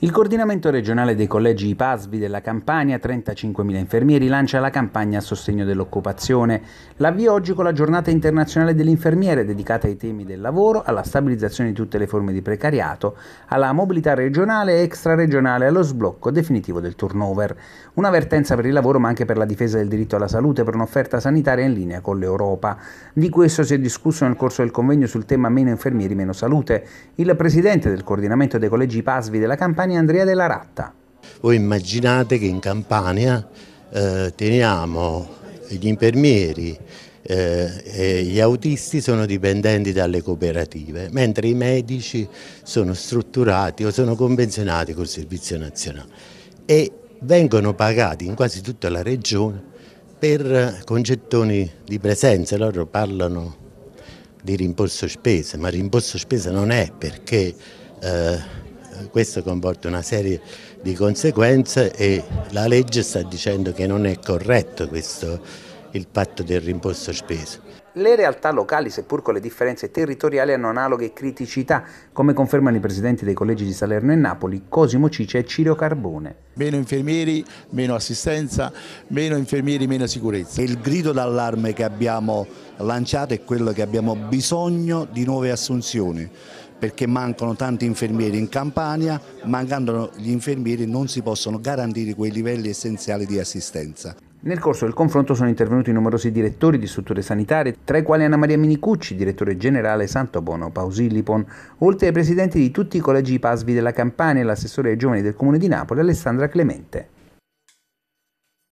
Il coordinamento regionale dei collegi IPASVI della Campania, 35.000 infermieri, lancia la campagna a sostegno dell'occupazione. L'avvio oggi con la giornata internazionale dell'infermiere dedicata ai temi del lavoro, alla stabilizzazione di tutte le forme di precariato, alla mobilità regionale e extraregionale, allo sblocco definitivo del turnover. Un'avvertenza per il lavoro ma anche per la difesa del diritto alla salute per un'offerta sanitaria in linea con l'Europa. Di questo si è discusso nel corso del convegno sul tema meno infermieri, meno salute. Il presidente del coordinamento dei collegi IPASVI della Campania Giovanni Andrea della Ratta. Voi immaginate che in Campania eh, teniamo gli infermieri eh, e gli autisti sono dipendenti dalle cooperative, mentre i medici sono strutturati o sono convenzionati col Servizio Nazionale e vengono pagati in quasi tutta la regione per concettoni di presenza, loro parlano di rimborso spese, ma rimborso spese non è perché eh, questo comporta una serie di conseguenze e la legge sta dicendo che non è corretto questo, il patto del rimborso speso. Le realtà locali, seppur con le differenze territoriali, hanno analoghe criticità, come confermano i presidenti dei collegi di Salerno e Napoli, Cosimo Cice e Cirio Carbone. Meno infermieri, meno assistenza, meno infermieri, meno sicurezza. Il grido d'allarme che abbiamo lanciato è quello che abbiamo bisogno di nuove assunzioni perché mancano tanti infermieri in Campania, mancando gli infermieri non si possono garantire quei livelli essenziali di assistenza. Nel corso del confronto sono intervenuti numerosi direttori di strutture sanitarie, tra i quali Anna Maria Minicucci, direttore generale Santo Bono Pausillipon, oltre ai presidenti di tutti i collegi PASVI della Campania e l'assessore ai giovani del comune di Napoli Alessandra Clemente.